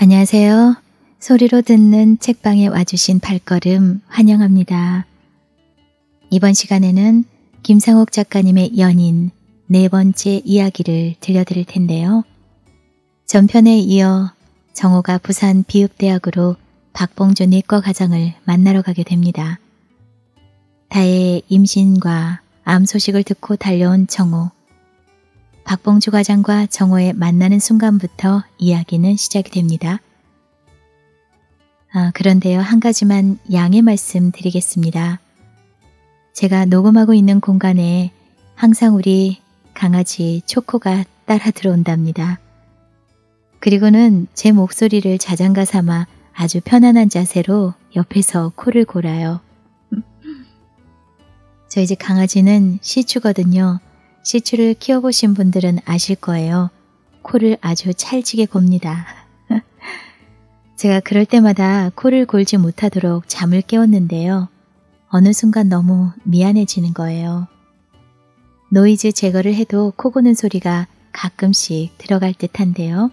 안녕하세요. 소리로 듣는 책방에 와주신 발걸음 환영합니다. 이번 시간에는 김상옥 작가님의 연인 네 번째 이야기를 들려드릴 텐데요. 전편에 이어 정호가 부산 비읍대학으로 박봉주 내과 과장을 만나러 가게 됩니다. 다혜의 임신과 암 소식을 듣고 달려온 정호. 박봉주 과장과 정호의 만나는 순간부터 이야기는 시작이 됩니다. 아, 그런데요, 한 가지만 양해 말씀 드리겠습니다. 제가 녹음하고 있는 공간에 항상 우리 강아지 초코가 따라 들어온답니다. 그리고는 제 목소리를 자장가 삼아 아주 편안한 자세로 옆에서 코를 골아요. 저희 집 강아지는 시추거든요. 시추를 키워보신 분들은 아실 거예요. 코를 아주 찰지게 곱니다. 제가 그럴 때마다 코를 골지 못하도록 잠을 깨웠는데요. 어느 순간 너무 미안해지는 거예요. 노이즈 제거를 해도 코 고는 소리가 가끔씩 들어갈 듯 한데요.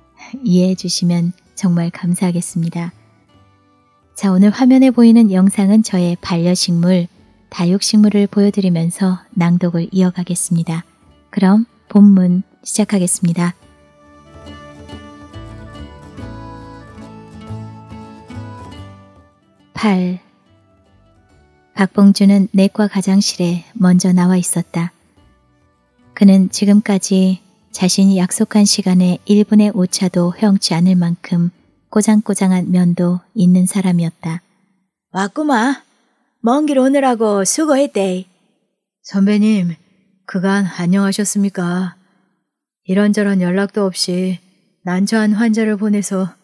이해해 주시면 정말 감사하겠습니다. 자, 오늘 화면에 보이는 영상은 저의 반려식물 다육식물을 보여드리면서 낭독을 이어가겠습니다. 그럼 본문 시작하겠습니다. 8. 박봉주는 내과 가장실에 먼저 나와 있었다. 그는 지금까지 자신이 약속한 시간에 1분의 5차도 헤엄치 않을 만큼 꼬장꼬장한 면도 있는 사람이었다. 왔구마. 먼길 오느라고 수고했대. 선배님, 그간 안녕하셨습니까? 이런저런 연락도 없이 난처한 환자를 보내서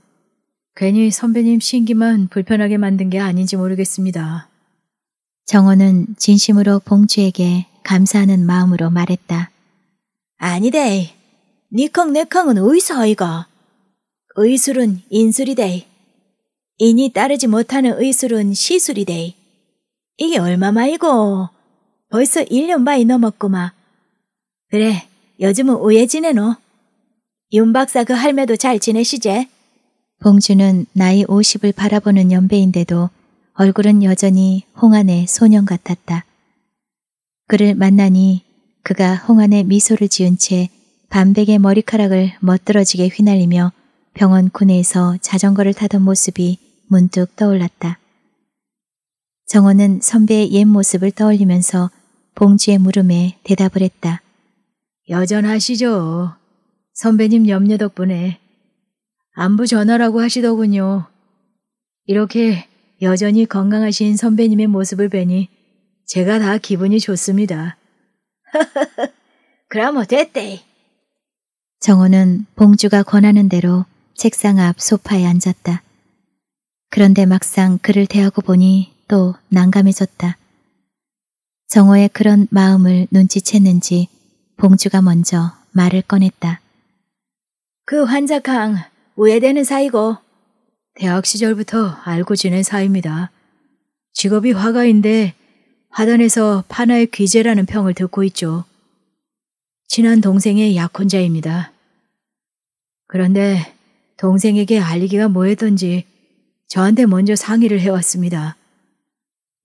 괜히 선배님 신기만 불편하게 만든 게 아닌지 모르겠습니다. 정원은 진심으로 봉주에게 감사하는 마음으로 말했다. 아니데, 니컹내컹은 의사이가. 의술은 인술이데, 인이 따르지 못하는 의술은 시술이데. 이게 얼마마이고. 벌써 1년 반이 넘었구마. 그래, 요즘은 오해 지내노? 윤 박사 그 할매도 잘 지내시제? 봉주는 나이 50을 바라보는 연배인데도 얼굴은 여전히 홍안의 소년 같았다. 그를 만나니 그가 홍안의 미소를 지은 채 반백의 머리카락을 멋들어지게 휘날리며 병원 군내에서 자전거를 타던 모습이 문득 떠올랐다. 정호는 선배의 옛 모습을 떠올리면서 봉주의 물음에 대답을 했다. 여전하시죠. 선배님 염려 덕분에 안부 전화라고 하시더군요. 이렇게 여전히 건강하신 선배님의 모습을 뵈니 제가 다 기분이 좋습니다. 그럼 어땠대? 정호는 봉주가 권하는 대로 책상 앞 소파에 앉았다. 그런데 막상 그를 대하고 보니 또 난감해졌다. 정호의 그런 마음을 눈치챘는지 봉주가 먼저 말을 꺼냈다. 그 환자캉 우애되는 사이고 대학 시절부터 알고 지낸 사이입니다. 직업이 화가인데 화단에서 파나의 귀재라는 평을 듣고 있죠. 친한 동생의 약혼자입니다. 그런데 동생에게 알리기가 뭐했던지 저한테 먼저 상의를 해왔습니다.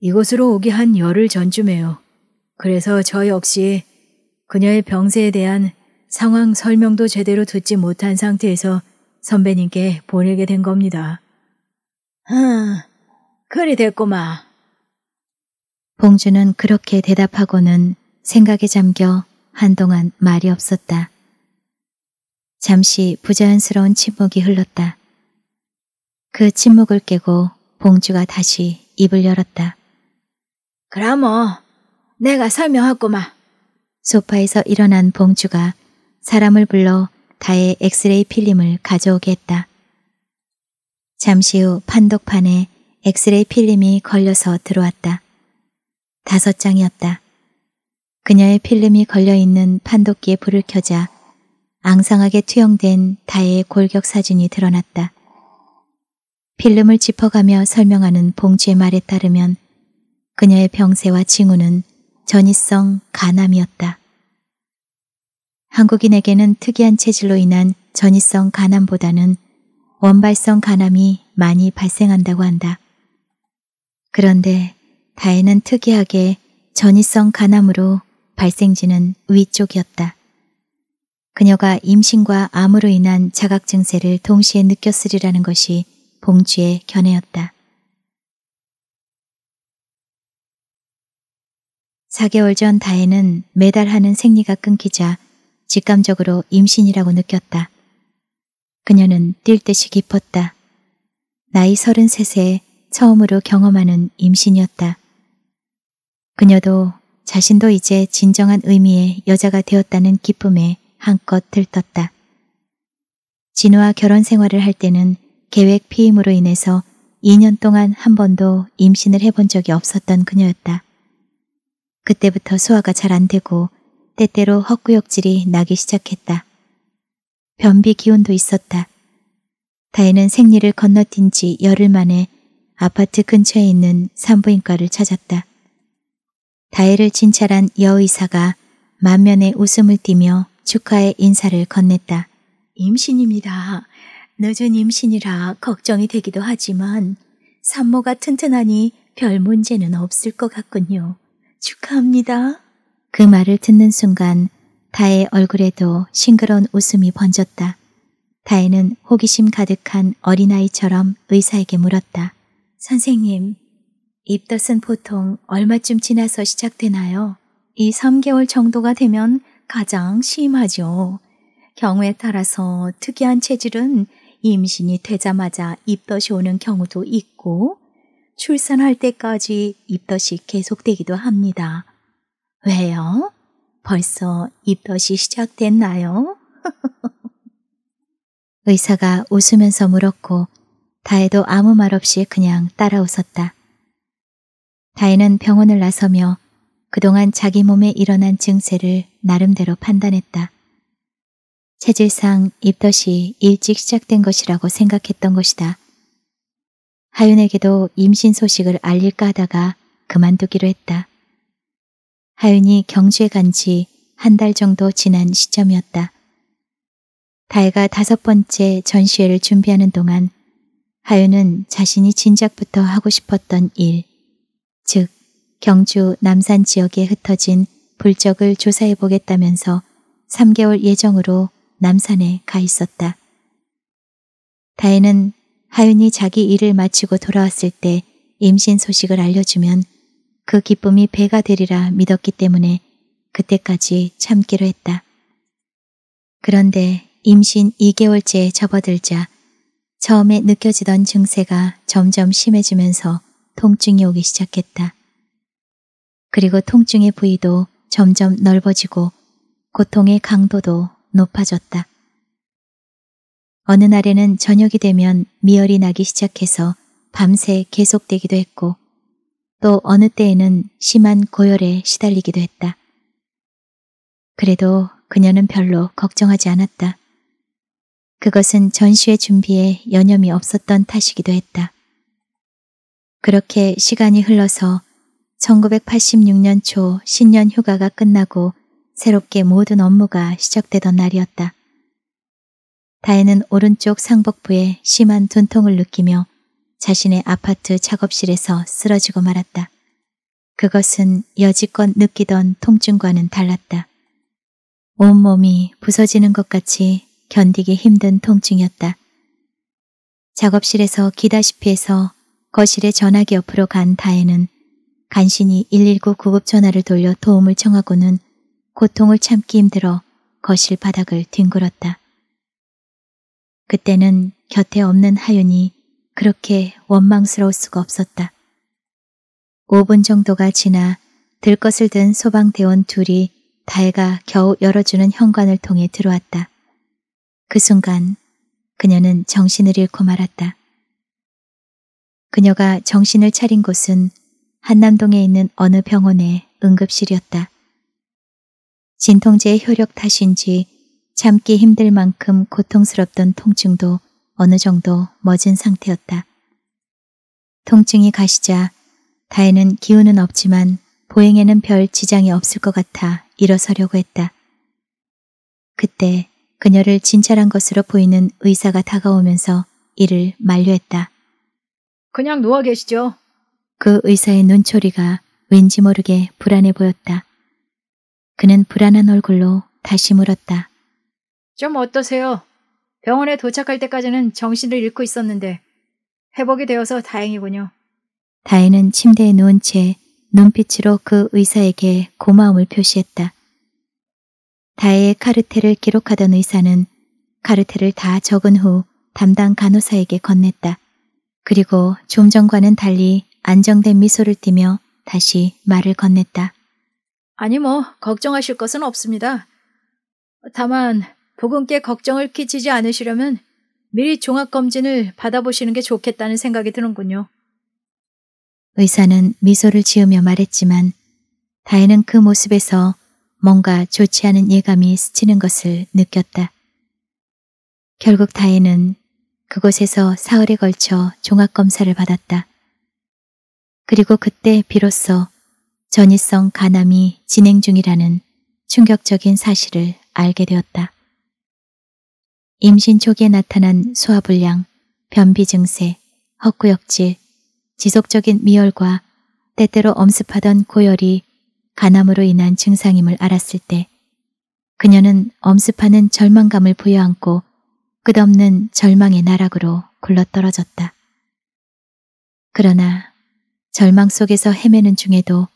이곳으로 오기 한 열흘 전쯤에요. 그래서 저 역시 그녀의 병세에 대한 상황 설명도 제대로 듣지 못한 상태에서 선배님께 보내게 된 겁니다. 흠, 그리 됐구마 봉주는 그렇게 대답하고는 생각에 잠겨 한동안 말이 없었다. 잠시 부자연스러운 침묵이 흘렀다. 그 침묵을 깨고 봉주가 다시 입을 열었다. 그라모, 내가 설명하고마 소파에서 일어난 봉주가 사람을 불러 다의 엑스레이 필름을 가져오게 했다. 잠시 후 판독판에 엑스레이 필름이 걸려서 들어왔다. 다섯 장이었다. 그녀의 필름이 걸려있는 판독기에 불을 켜자 앙상하게 투영된 다의 골격 사진이 드러났다. 필름을 짚어가며 설명하는 봉주의 말에 따르면 그녀의 병세와 징후는 전이성 간암이었다. 한국인에게는 특이한 체질로 인한 전이성 간암보다는 원발성 간암이 많이 발생한다고 한다. 그런데 다혜는 특이하게 전이성 간암으로 발생지는 위쪽이었다. 그녀가 임신과 암으로 인한 자각 증세를 동시에 느꼈으리라는 것이 봉주의 견해였다. 4개월 전 다혜는 매달 하는 생리가 끊기자 직감적으로 임신이라고 느꼈다. 그녀는 뛸 듯이 기뻤다 나이 3 3에 처음으로 경험하는 임신이었다. 그녀도 자신도 이제 진정한 의미의 여자가 되었다는 기쁨에 한껏 들떴다. 진우와 결혼 생활을 할 때는 계획 피임으로 인해서 2년 동안 한 번도 임신을 해본 적이 없었던 그녀였다. 그때부터 소화가 잘 안 되고 때때로 헛구역질이 나기 시작했다. 변비 기운도 있었다. 다혜는 생리를 건너뛴 지 열흘 만에 아파트 근처에 있는 산부인과를 찾았다. 다혜를 진찰한 여의사가 만면에 웃음을 띠며 축하의 인사를 건넸다. 임신입니다. 늦은 임신이라 걱정이 되기도 하지만 산모가 튼튼하니 별 문제는 없을 것 같군요. 축하합니다. 그 말을 듣는 순간 다의 얼굴에도 싱그러운 웃음이 번졌다. 다혜는 호기심 가득한 어린아이처럼 의사에게 물었다. 선생님, 입덧은 보통 얼마쯤 지나서 시작되나요? 이 3개월 정도가 되면 가장 심하죠. 경우에 따라서 특이한 체질은 임신이 되자마자 입덧이 오는 경우도 있고 출산할 때까지 입덧이 계속되기도 합니다. 왜요? 벌써 입덧이 시작됐나요? 의사가 웃으면서 물었고 다혜도 아무 말 없이 그냥 따라 웃었다. 다혜는 병원을 나서며 그동안 자기 몸에 일어난 증세를 나름대로 판단했다. 체질상 입덧이 일찍 시작된 것이라고 생각했던 것이다. 하윤에게도 임신 소식을 알릴까 하다가 그만두기로 했다. 하윤이 경주에 간 지 한 달 정도 지난 시점이었다. 다혜가 다섯 번째 전시회를 준비하는 동안 하윤은 자신이 진작부터 하고 싶었던 일, 즉 경주 남산 지역에 흩어진 불적을 조사해 보겠다면서 3개월 예정으로 남산에 가 있었다. 다혜는 하윤이 자기 일을 마치고 돌아왔을 때 임신 소식을 알려주면 그 기쁨이 배가 되리라 믿었기 때문에 그때까지 참기로 했다. 그런데 임신 2개월째에 접어들자 처음에 느껴지던 증세가 점점 심해지면서 통증이 오기 시작했다. 그리고 통증의 부위도 점점 넓어지고 고통의 강도도 높아졌다. 어느 날에는 저녁이 되면 미열이 나기 시작해서 밤새 계속되기도 했고 또 어느 때에는 심한 고열에 시달리기도 했다. 그래도 그녀는 별로 걱정하지 않았다. 그것은 전시회 준비에 여념이 없었던 탓이기도 했다. 그렇게 시간이 흘러서 1986년 초 신년 휴가가 끝나고 새롭게 모든 업무가 시작되던 날이었다. 다혜는 오른쪽 상복부에 심한 두통을 느끼며 자신의 아파트 작업실에서 쓰러지고 말았다. 그것은 여지껏 느끼던 통증과는 달랐다. 온몸이 부서지는 것 같이 견디기 힘든 통증이었다. 작업실에서 기다시피 해서 거실의 전화기 옆으로 간 다혜는 간신히 119 구급 전화를 돌려 도움을 청하고는 고통을 참기 힘들어 거실 바닥을 뒹굴었다. 그때는 곁에 없는 하윤이 그렇게 원망스러울 수가 없었다. 5분 정도가 지나 들것을 든 소방대원 둘이 다혜가 겨우 열어주는 현관을 통해 들어왔다. 그 순간 그녀는 정신을 잃고 말았다. 그녀가 정신을 차린 곳은 한남동에 있는 어느 병원의 응급실이었다. 진통제의 효력 탓인지 참기 힘들 만큼 고통스럽던 통증도 어느 정도 멎은 상태였다. 통증이 가시자 다혜는 기운은 없지만 보행에는 별 지장이 없을 것 같아 일어서려고 했다. 그때 그녀를 진찰한 것으로 보이는 의사가 다가오면서 이를 만류했다. 그냥 누워 계시죠. 그 의사의 눈초리가 왠지 모르게 불안해 보였다. 그는 불안한 얼굴로 다시 물었다. 좀 어떠세요? 병원에 도착할 때까지는 정신을 잃고 있었는데 회복이 되어서 다행이군요. 다혜는 침대에 누운 채 눈빛으로 그 의사에게 고마움을 표시했다. 다혜의 카르텔을 기록하던 의사는 카르텔을 다 적은 후 담당 간호사에게 건넸다. 그리고 좀 전과는 달리 안정된 미소를 띠며 다시 말을 건넸다. 아니 뭐 걱정하실 것은 없습니다. 다만 보건께 걱정을 끼치지 않으시려면 미리 종합검진을 받아보시는 게 좋겠다는 생각이 드는군요. 의사는 미소를 지으며 말했지만 다혜는 그 모습에서 뭔가 좋지 않은 예감이 스치는 것을 느꼈다. 결국 다혜는 그곳에서 사흘에 걸쳐 종합검사를 받았다. 그리고 그때 비로소 전이성 간암이 진행 중이라는 충격적인 사실을 알게 되었다. 임신 초기에 나타난 소화불량, 변비 증세, 헛구역질, 지속적인 미열과 때때로 엄습하던 고열이 간암으로 인한 증상임을 알았을 때 그녀는 엄습하는 절망감을 부여안고 끝없는 절망의 나락으로 굴러떨어졌다. 그러나 절망 속에서 헤매는 중에도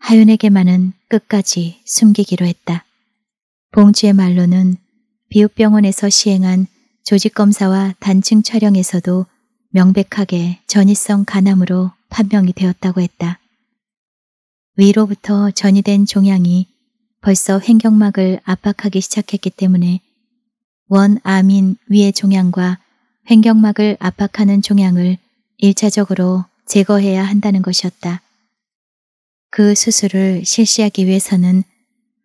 하윤에게만은 끝까지 숨기기로 했다. 봉주의 말로는 비읍병원에서 시행한 조직검사와 단층 촬영에서도 명백하게 전이성 간암으로 판명이 되었다고 했다. 위로부터 전이된 종양이 벌써 횡격막을 압박하기 시작했기 때문에 원암인 위의 종양과 횡격막을 압박하는 종양을 1차적으로 제거해야 한다는 것이었다. 그 수술을 실시하기 위해서는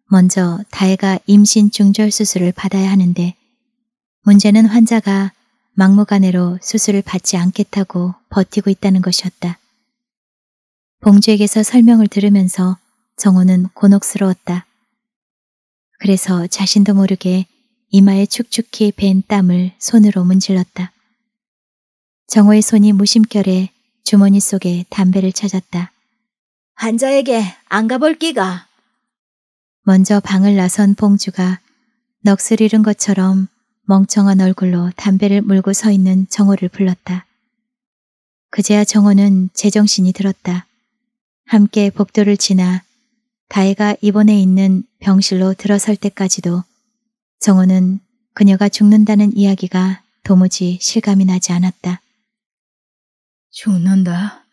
먼저 다혜가 임신 중절 수술을 받아야 하는데 문제는 환자가 막무가내로 수술을 받지 않겠다고 버티고 있다는 것이었다. 봉주에게서 설명을 들으면서 정호는 곤혹스러웠다. 그래서 자신도 모르게 이마에 축축히 밴 땀을 손으로 문질렀다. 정호의 손이 무심결에 주머니 속에 담배를 찾았다. 환자에게 안 가볼 끼가. 먼저 방을 나선 봉주가 넋을 잃은 것처럼 멍청한 얼굴로 담배를 물고 서 있는 정호를 불렀다. 그제야 정호는 제정신이 들었다. 함께 복도를 지나 다혜가 입원해 있는 병실로 들어설 때까지도 정호는 그녀가 죽는다는 이야기가 도무지 실감이 나지 않았다. 죽는다.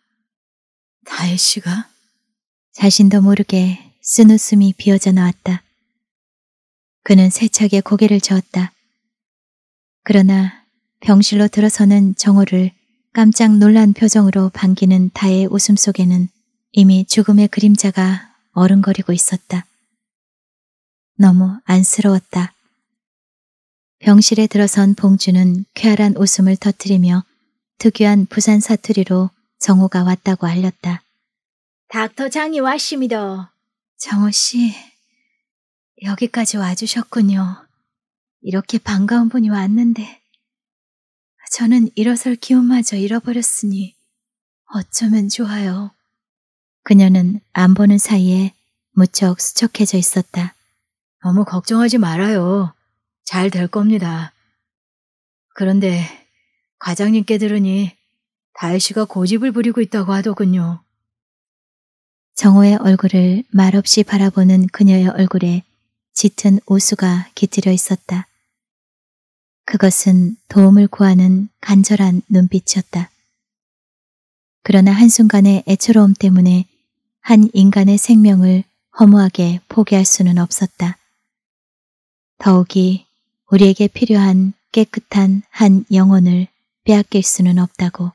다혜 씨가? 자신도 모르게 쓴 웃음이 비어져 나왔다. 그는 세차게 고개를 저었다. 그러나 병실로 들어서는 정호를 깜짝 놀란 표정으로 반기는 다의 웃음 속에는 이미 죽음의 그림자가 어른거리고 있었다. 너무 안쓰러웠다. 병실에 들어선 봉주는 쾌활한 웃음을 터뜨리며 특유한 부산 사투리로 정호가 왔다고 알렸다. 닥터 장이 왔습니다 정호 씨, 여기까지 와주셨군요. 이렇게 반가운 분이 왔는데, 저는 일어설 기운마저 잃어버렸으니 어쩌면 좋아요. 그녀는 안 보는 사이에 무척 수척해져 있었다. 너무 걱정하지 말아요. 잘 될 겁니다. 그런데 과장님께 들으니 다혜 씨가 고집을 부리고 있다고 하더군요. 정호의 얼굴을 말없이 바라보는 그녀의 얼굴에 짙은 오수가 깃들여 있었다. 그것은 도움을 구하는 간절한 눈빛이었다. 그러나 한순간의 애처로움 때문에 한 인간의 생명을 허무하게 포기할 수는 없었다. 더욱이 우리에게 필요한 깨끗한 한 영혼을 빼앗길 수는 없다고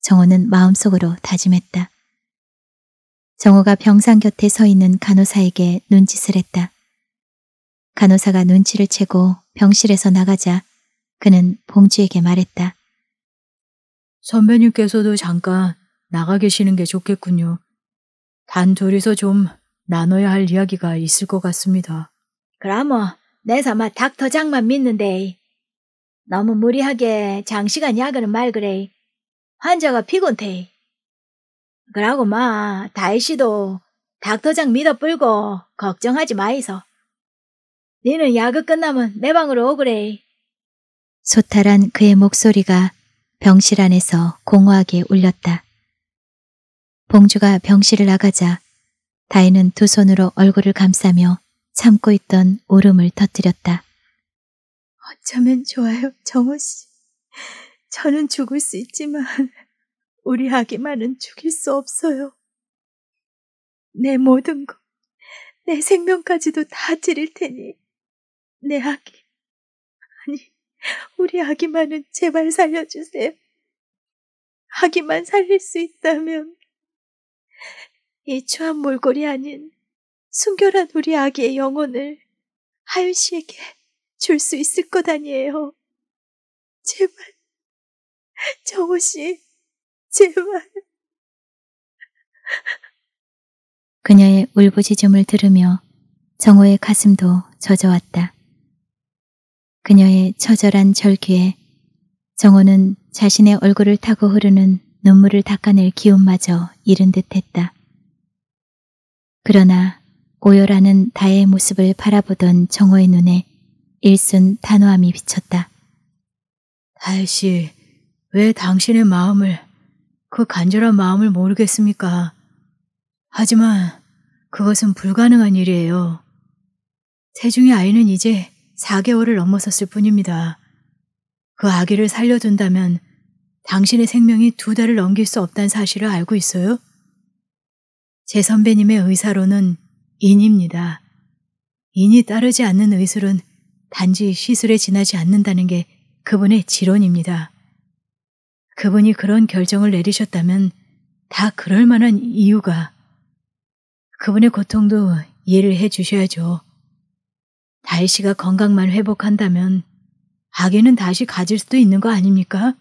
정호는 마음속으로 다짐했다. 정호가 병상 곁에 서 있는 간호사에게 눈짓을 했다. 간호사가 눈치를 채고 병실에서 나가자 그는 봉주에게 말했다. 선배님께서도 잠깐 나가 계시는 게 좋겠군요. 단 둘이서 좀 나눠야 할 이야기가 있을 것 같습니다. 그라모, 내사마 닥터 장만 믿는데. 너무 무리하게 장시간 야근은 말그레이. 환자가 피곤테. 그러고 마, 다이씨도 닥터장 믿어 불고 걱정하지 마이소. 니는 야구 끝나면 내 방으로 오그래. 소탈한 그의 목소리가 병실 안에서 공허하게 울렸다. 봉주가 병실을 나가자 다이는두 손으로 얼굴을 감싸며 참고 있던 울음을 터뜨렸다. 어쩌면 좋아요, 정호 씨. 저는 죽을 수 있지만 우리 아기만은 죽일 수 없어요. 내 모든 것, 내 생명까지도 다 드릴 테니, 내 아기, 아니, 우리 아기만은 제발 살려주세요. 아기만 살릴 수 있다면, 이 추한 몰골이 아닌 순결한 우리 아기의 영혼을 하윤 씨에게 줄 수 있을 것 아니에요. 제발, 정호 씨. 제발. 그녀의 울부짖음을 들으며 정호의 가슴도 젖어왔다. 그녀의 처절한 절규에 정호는 자신의 얼굴을 타고 흐르는 눈물을 닦아낼 기운마저 잃은 듯했다. 그러나 오열하는 다의 모습을 바라보던 정호의 눈에 일순 단호함이 비쳤다. 다혜씨, 왜 당신의 마음을... 그 간절한 마음을 모르겠습니까? 하지만 그것은 불가능한 일이에요. 태중의 아이는 이제 4개월을 넘어섰을 뿐입니다. 그 아기를 살려둔다면 당신의 생명이 두 달을 넘길 수 없다는 사실을 알고 있어요? 제 선배님의 의사로는 인입니다. 인이 따르지 않는 의술은 단지 시술에 지나지 않는다는 게 그분의 지론입니다. 그분이 그런 결정을 내리셨다면 다 그럴 만한 이유가 그분의 고통도 이해를 해 주셔야죠. 다혜 씨가 건강만 회복한다면 아기는 다시 가질 수도 있는 거 아닙니까?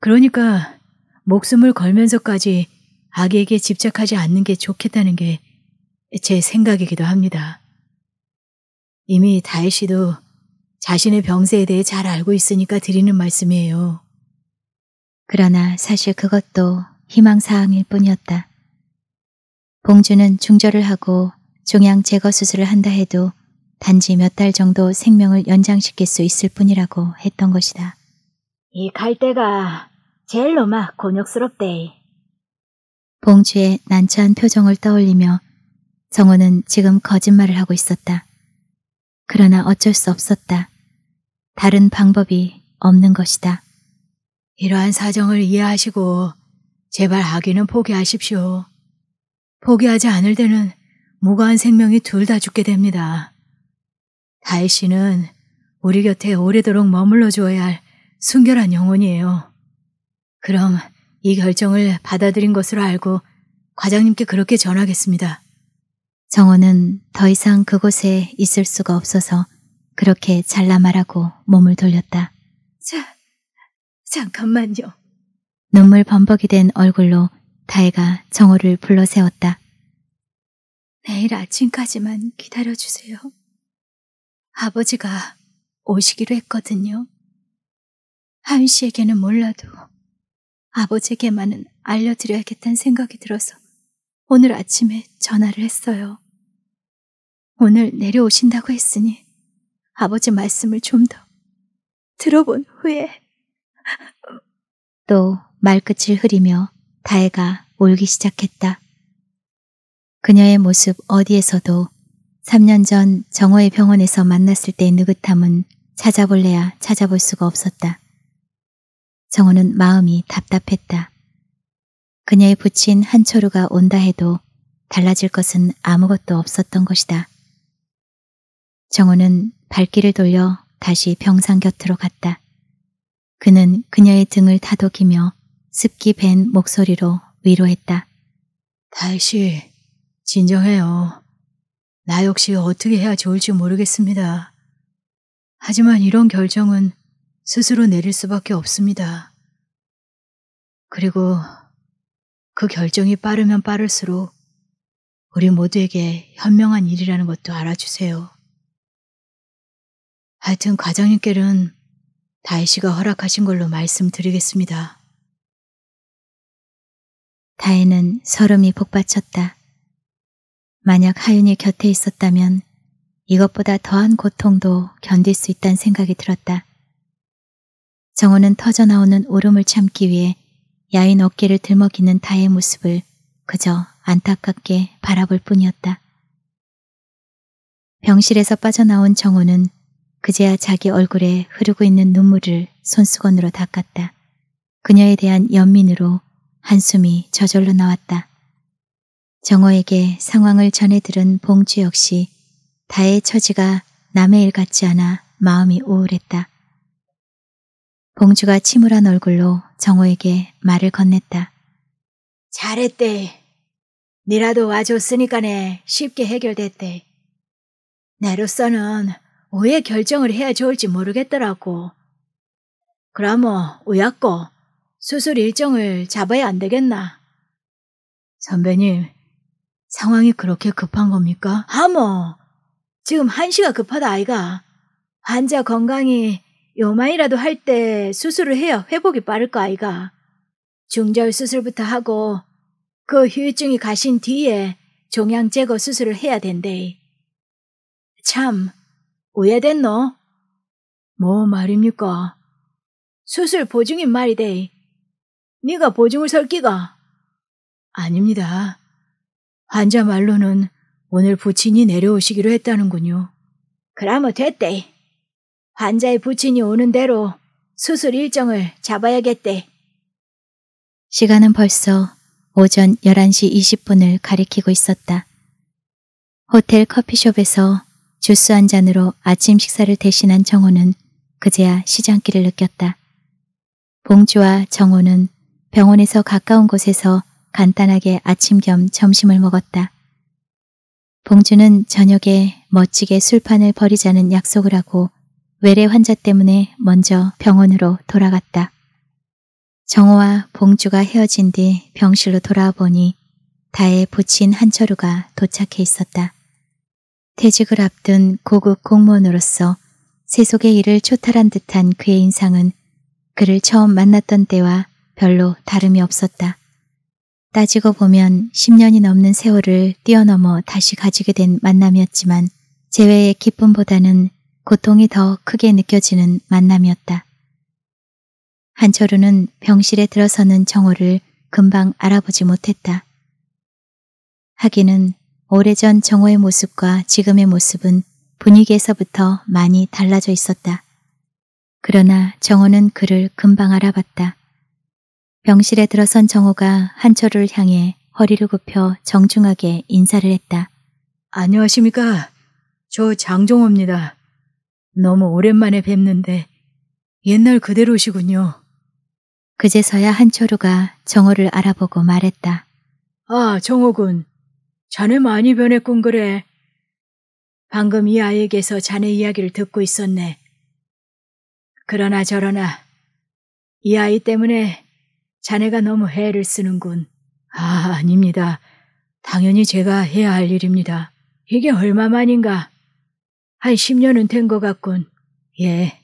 그러니까 목숨을 걸면서까지 아기에게 집착하지 않는 게 좋겠다는 게 제 생각이기도 합니다. 이미 다혜 씨도 자신의 병세에 대해 잘 알고 있으니까 드리는 말씀이에요. 그러나 사실 그것도 희망사항일 뿐이었다. 봉주는 중절을 하고 종양 제거 수술을 한다 해도 단지 몇 달 정도 생명을 연장시킬 수 있을 뿐이라고 했던 것이다. 이 갈대가 제일로 마 곤욕스럽대. 봉주의 난처한 표정을 떠올리며 정호는 지금 거짓말을 하고 있었다. 그러나 어쩔 수 없었다. 다른 방법이 없는 것이다. 이러한 사정을 이해하시고 제발 아기는 포기하십시오. 포기하지 않을 때는 무고한 생명이 둘 다 죽게 됩니다. 다혜 씨는 우리 곁에 오래도록 머물러 주어야 할 순결한 영혼이에요. 그럼 이 결정을 받아들인 것으로 알고 과장님께 그렇게 전하겠습니다. 정호는 더 이상 그곳에 있을 수가 없어서 그렇게 잘라 말하고 몸을 돌렸다. 자, 잠깐만요. 눈물 범벅이 된 얼굴로 다혜가 정호를 불러세웠다. 내일 아침까지만 기다려주세요. 아버지가 오시기로 했거든요. 하윤 씨에게는 몰라도 아버지에게만은 알려드려야겠다는 생각이 들어서 오늘 아침에 전화를 했어요. 오늘 내려오신다고 했으니 아버지 말씀을 좀 더 들어본 후에 또 말끝을 흐리며 다혜가 울기 시작했다. 그녀의 모습 어디에서도 3년 전 정호의 병원에서 만났을 때의 느긋함은 찾아볼래야 찾아볼 수가 없었다. 정호는 마음이 답답했다. 그녀의 부친 한철우가 온다 해도 달라질 것은 아무것도 없었던 것이다. 정호는 발길을 돌려 다시 병상 곁으로 갔다. 그는 그녀의 등을 다독이며 습기 밴 목소리로 위로했다. 다시 진정해요. 나 역시 어떻게 해야 좋을지 모르겠습니다. 하지만 이런 결정은 스스로 내릴 수밖에 없습니다. 그리고 그 결정이 빠르면 빠를수록 우리 모두에게 현명한 일이라는 것도 알아주세요. 하여튼 과장님께는 다혜 씨가 허락하신 걸로 말씀드리겠습니다. 다혜는 서름이 복받쳤다. 만약 하윤이 곁에 있었다면 이것보다 더한 고통도 견딜 수 있다는 생각이 들었다. 정호는 터져나오는 울음을 참기 위해 야인 어깨를 들먹이는 다의 모습을 그저 안타깝게 바라볼 뿐이었다. 병실에서 빠져나온 정호는 그제야 자기 얼굴에 흐르고 있는 눈물을 손수건으로 닦았다. 그녀에 대한 연민으로 한숨이 저절로 나왔다. 정호에게 상황을 전해 들은 봉주 역시 다의 처지가 남의 일 같지 않아 마음이 우울했다. 봉주가 침울한 얼굴로 정호에게 말을 건넸다. 잘했대. 니라도 와줬으니까네 쉽게 해결됐대. 내로서는 왜 결정을 해야 좋을지 모르겠더라고. 그러면 의학고 수술 일정을 잡아야 안 되겠나? 선배님, 상황이 그렇게 급한 겁니까? 하모! 지금 한시가 급하다 아이가. 환자 건강이 요만이라도 할 때 수술을 해야 회복이 빠를 거 아이가. 중절 수술부터 하고 그 후유증이 가신 뒤에 종양 제거 수술을 해야 된대. 참, 왜 됐노? 뭐 말입니까? 수술 보증인 말이데. 네가 보증을 설 끼가? 아닙니다. 환자 말로는 오늘 부친이 내려오시기로 했다는군요. 그러면 됐대. 환자의 부친이 오는 대로 수술 일정을 잡아야겠대. 시간은 벌써 오전 11시 20분을 가리키고 있었다. 호텔 커피숍에서 주스 한 잔으로 아침 식사를 대신한 정호는 그제야 시장길을 느꼈다. 봉주와 정호는 병원에서 가까운 곳에서 간단하게 아침 겸 점심을 먹었다. 봉주는 저녁에 멋지게 술판을 벌이자는 약속을 하고 외래 환자 때문에 먼저 병원으로 돌아갔다. 정호와 봉주가 헤어진 뒤 병실로 돌아와 보니 다에 붙인 한철우가 도착해 있었다. 퇴직을 앞둔 고급 공무원으로서 세속의 일을 초탈한 듯한 그의 인상은 그를 처음 만났던 때와 별로 다름이 없었다. 따지고 보면 10년이 넘는 세월을 뛰어넘어 다시 가지게 된 만남이었지만 재회의 기쁨보다는 고통이 더 크게 느껴지는 만남이었다. 한철우는 병실에 들어서는 정호를 금방 알아보지 못했다. 하기는 오래전 정호의 모습과 지금의 모습은 분위기에서부터 많이 달라져 있었다. 그러나 정호는 그를 금방 알아봤다. 병실에 들어선 정호가 한철을 향해 허리를 굽혀 정중하게 인사를 했다. 안녕하십니까. 저장정호입니다 너무 오랜만에 뵙는데 옛날 그대로시군요. 그제서야 한철우가 정호를 알아보고 말했다. 아, 정호군. 자네 많이 변했군 그래. 방금 이 아이에게서 자네 이야기를 듣고 있었네. 그러나 저러나 이 아이 때문에 자네가 너무 해를 쓰는군. 아, 아닙니다. 당연히 제가 해야 할 일입니다. 이게 얼마만인가? 한 10년은 된 것 같군. 예,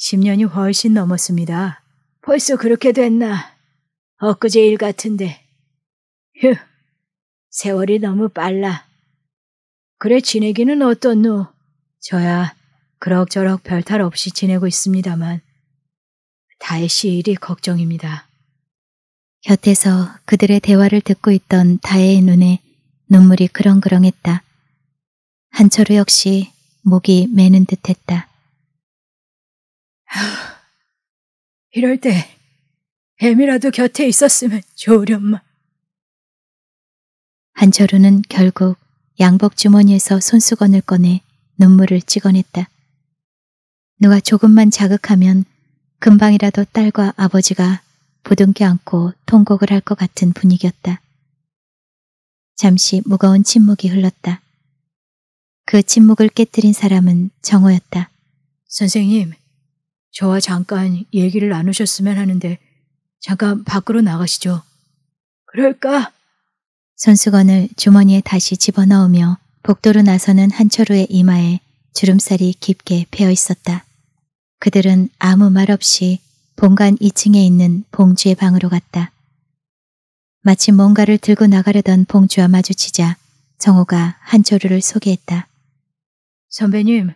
10년이 훨씬 넘었습니다. 벌써 그렇게 됐나? 엊그제 일 같은데. 휴. 세월이 너무 빨라. 그래 지내기는 어떻노? 저야 그럭저럭 별탈 없이 지내고 있습니다만 다혜 씨 일이 걱정입니다. 곁에서 그들의 대화를 듣고 있던 다혜의 눈에 눈물이 그렁그렁했다. 한철우 역시 목이 매는 듯했다. 이럴 때 애미라도 곁에 있었으면 좋으련만. 한철우는 결국 양복 주머니에서 손수건을 꺼내 눈물을 찍어냈다. 누가 조금만 자극하면 금방이라도 딸과 아버지가 부둥켜 안고 통곡을 할 것 같은 분위기였다. 잠시 무거운 침묵이 흘렀다. 그 침묵을 깨뜨린 사람은 정호였다. 선생님, 저와 잠깐 얘기를 나누셨으면 하는데 잠깐 밖으로 나가시죠. 그럴까? 손수건을 주머니에 다시 집어넣으며 복도로 나서는 한철우의 이마에 주름살이 깊게 베어 있었다. 그들은 아무 말 없이 본관 2층에 있는 봉주의 방으로 갔다. 마침 뭔가를 들고 나가려던 봉주와 마주치자 정호가 한철우를 소개했다. 선배님,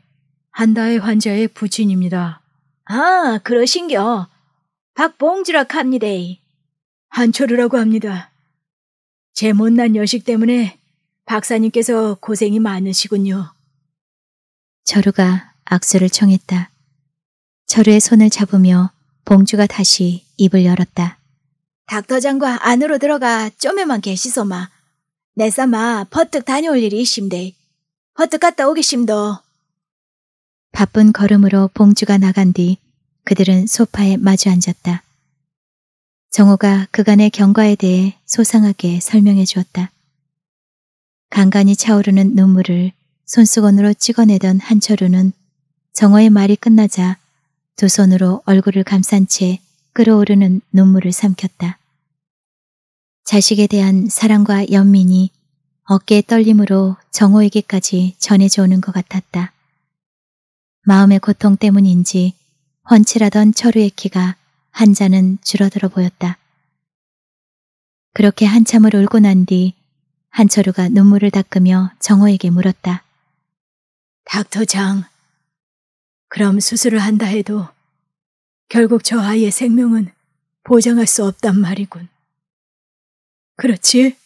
한다의 환자의 부친입니다. 아, 그러신겨. 박봉주라 합니다. 한철우라고 합니다. 제 못난 여식 때문에 박사님께서 고생이 많으시군요. 철우가 악수를 청했다. 철우의 손을 잡으며 봉주가 다시 입을 열었다. 닥터장과 안으로 들어가 쪼매만 계시소마. 내싸아 퍼뜩 다녀올 일이 심데 퍼뜩 갔다 오기심도. 바쁜 걸음으로 봉주가 나간 뒤 그들은 소파에 마주 앉았다. 정호가 그간의 경과에 대해 소상하게 설명해 주었다. 간간이 차오르는 눈물을 손수건으로 찍어내던 한철우는 정호의 말이 끝나자 두 손으로 얼굴을 감싼 채 끓어오르는 눈물을 삼켰다. 자식에 대한 사랑과 연민이 어깨에 떨림으로 정호에게까지 전해져 오는 것 같았다. 마음의 고통 때문인지 헌칠하던 철우의 키가 한자는 줄어들어 보였다. 그렇게 한참을 울고 난 뒤 한철우가 눈물을 닦으며 정호에게 물었다. 닥터 장, 그럼 수술을 한다 해도 결국 저 아이의 생명은 보장할 수 없단 말이군. 그렇지?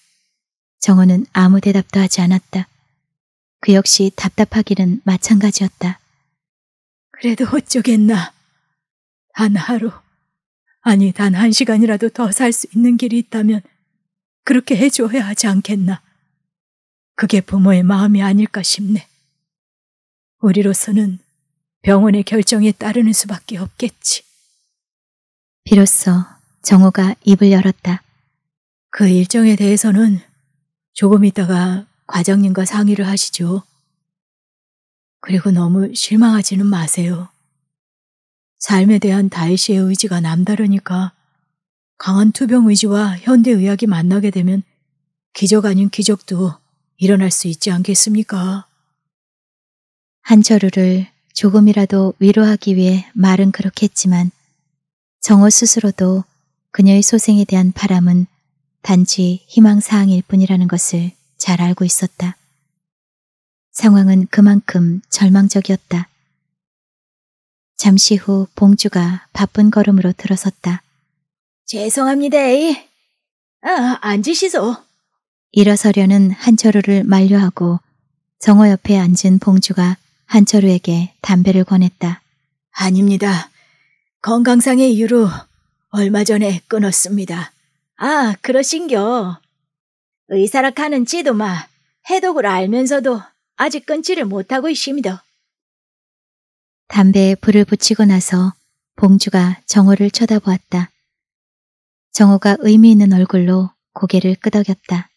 정호는 아무 대답도 하지 않았다. 그 역시 답답하기는 마찬가지였다. 그래도 어쩌겠나. 한 하루. 아니, 단 한 시간이라도 더 살 수 있는 길이 있다면 그렇게 해줘야 하지 않겠나. 그게 부모의 마음이 아닐까 싶네. 우리로서는 병원의 결정에 따르는 수밖에 없겠지. 비로소 정호가 입을 열었다. 그 일정에 대해서는 조금 있다가 과장님과 상의를 하시죠. 그리고 너무 실망하지는 마세요. 삶에 대한 다이시의 의지가 남다르니까 강한 투병 의지와 현대의학이 만나게 되면 기적 아닌 기적도 일어날 수 있지 않겠습니까? 한철우를 조금이라도 위로하기 위해 말은 그렇겠지만 정호 스스로도 그녀의 소생에 대한 바람은 단지 희망사항일 뿐이라는 것을 잘 알고 있었다. 상황은 그만큼 절망적이었다. 잠시 후 봉주가 바쁜 걸음으로 들어섰다. 죄송합니다, 에이. 아, 앉으시소. 일어서려는 한철우를 만류하고 정호 옆에 앉은 봉주가 한철우에게 담배를 권했다. 아닙니다. 건강상의 이유로 얼마 전에 끊었습니다. 아, 그러신겨. 의사라 하는 지도마 해독을 알면서도 아직 끊지를 못하고 있습니다. 담배에 불을 붙이고 나서 봉주가 정호를 쳐다보았다. 정호가 의미 있는 얼굴로 고개를 끄덕였다.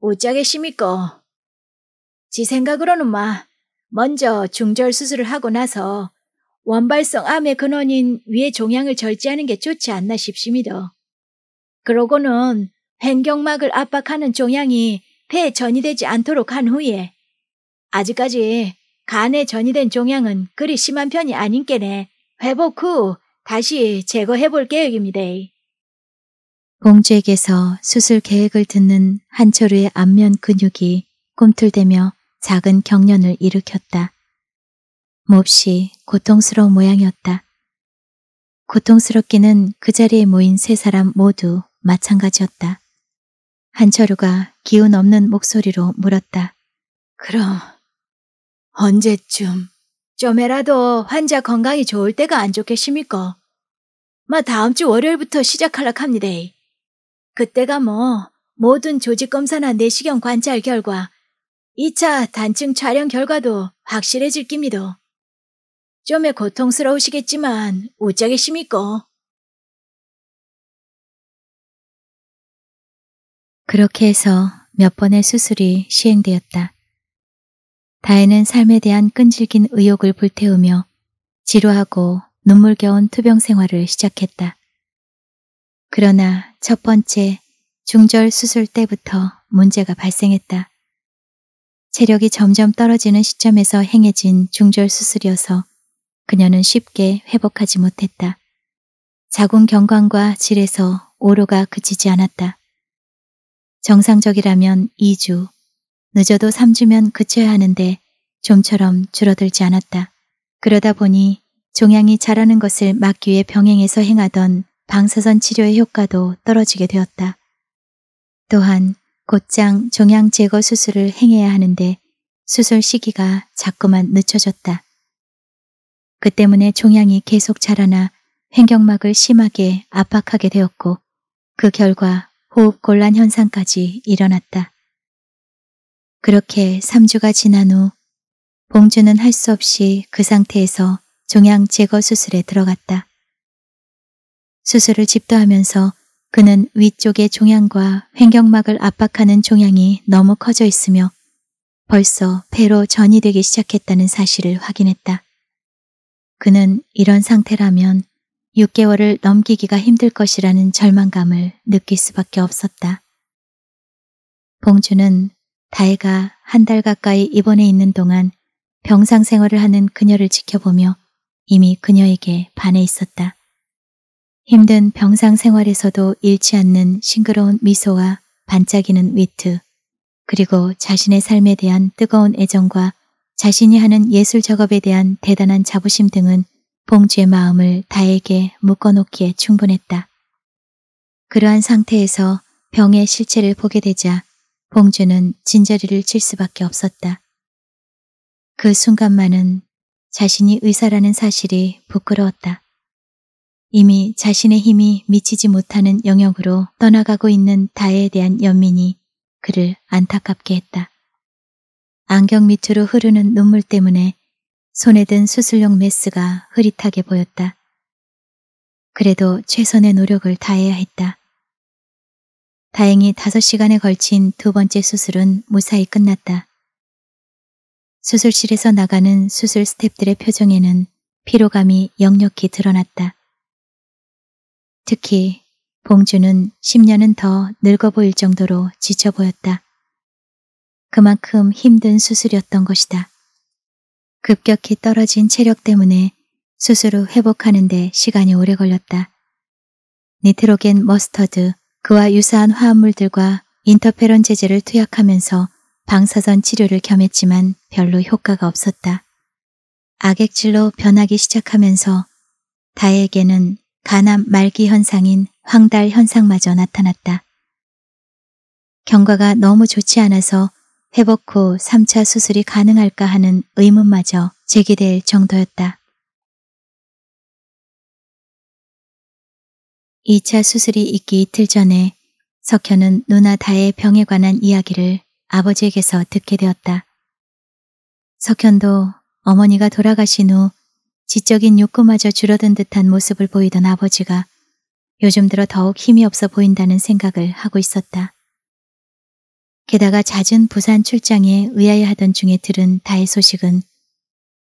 어쩌겠십니까? 지 생각으로는 마 먼저 중절 수술을 하고 나서 원발성 암의 근원인 위의 종양을 절제하는 게 좋지 않나 싶습니다. 그러고는 횡경막을 압박하는 종양이 폐에 전이되지 않도록 한 후에 아직까지 간에 전이된 종양은 그리 심한 편이 아닌께네 회복 후 다시 제거해볼 계획입니다. 봉주에게서 수술 계획을 듣는 한철우의 안면 근육이 꿈틀대며 작은 경련을 일으켰다. 몹시 고통스러운 모양이었다. 고통스럽기는 그 자리에 모인 세 사람 모두 마찬가지였다. 한철우가 기운 없는 목소리로 물었다. 그럼 언제쯤 좀해라도 환자 건강이 좋을 때가 안 좋겠습니까? 마 다음 주 월요일부터 시작할라 합니다. 그때가 뭐 모든 조직 검사나 내시경 관찰 결과, 2차 단층 촬영 결과도 확실해질 깁니다. 좀에 고통스러우시겠지만 어쩌겠십니까? 그렇게 해서 몇 번의 수술이 시행되었다. 다혜는 삶에 대한 끈질긴 의욕을 불태우며 지루하고 눈물겨운 투병 생활을 시작했다. 그러나 첫 번째 중절 수술 때부터 문제가 발생했다. 체력이 점점 떨어지는 시점에서 행해진 중절 수술이어서 그녀는 쉽게 회복하지 못했다. 자궁 경관과 질에서 오로가 그치지 않았다. 정상적이라면 2주, 늦어도 3주면 그쳐야 하는데 좀처럼 줄어들지 않았다. 그러다 보니 종양이 자라는 것을 막기 위해 병행해서 행하던 방사선 치료의 효과도 떨어지게 되었다. 또한 곧장 종양 제거 수술을 행해야 하는데 수술 시기가 자꾸만 늦춰졌다. 그 때문에 종양이 계속 자라나 횡격막을 심하게 압박하게 되었고 그 결과 호흡곤란 현상까지 일어났다. 그렇게 3주가 지난 후 봉주는 할 수 없이 그 상태에서 종양 제거 수술에 들어갔다. 수술을 집도하면서 그는 위쪽의 종양과 횡격막을 압박하는 종양이 너무 커져 있으며 벌써 폐로 전이 되기 시작했다는 사실을 확인했다. 그는 이런 상태라면 6개월을 넘기기가 힘들 것이라는 절망감을 느낄 수밖에 없었다. 봉주는 다혜가 한 달 가까이 입원해 있는 동안 병상 생활을 하는 그녀를 지켜보며 이미 그녀에게 반해 있었다. 힘든 병상 생활에서도 잃지 않는 싱그러운 미소와 반짝이는 위트, 그리고 자신의 삶에 대한 뜨거운 애정과 자신이 하는 예술 작업에 대한 대단한 자부심 등은 봉주의 마음을 다에게 묶어놓기에 충분했다. 그러한 상태에서 병의 실체를 보게 되자 봉준은 진저리를 칠 수밖에 없었다. 그 순간만은 자신이 의사라는 사실이 부끄러웠다. 이미 자신의 힘이 미치지 못하는 영역으로 떠나가고 있는 다에 대한 연민이 그를 안타깝게 했다. 안경 밑으로 흐르는 눈물 때문에 손에 든 수술용 메스가 흐릿하게 보였다. 그래도 최선의 노력을 다해야 했다. 다행히 5시간에 걸친 두 번째 수술은 무사히 끝났다. 수술실에서 나가는 수술 스탭들의 표정에는 피로감이 역력히 드러났다. 특히 봉주는 10년은 더 늙어 보일 정도로 지쳐 보였다. 그만큼 힘든 수술이었던 것이다. 급격히 떨어진 체력 때문에 수술 후 회복하는데 시간이 오래 걸렸다. 니트로겐 머스터드 그와 유사한 화합물들과 인터페론 제제를 투약하면서 방사선 치료를 겸했지만 별로 효과가 없었다. 악액질로 변하기 시작하면서 다에게는 간암 말기 현상인 황달 현상마저 나타났다. 경과가 너무 좋지 않아서 회복 후 3차 수술이 가능할까 하는 의문마저 제기될 정도였다. 2차 수술이 있기 이틀 전에 석현은 누나 다의 병에 관한 이야기를 아버지에게서 듣게 되었다. 석현도 어머니가 돌아가신 후 지적인 욕구마저 줄어든 듯한 모습을 보이던 아버지가 요즘 들어 더욱 힘이 없어 보인다는 생각을 하고 있었다. 게다가 잦은 부산 출장에 의아해하던 중에 들은 다의 소식은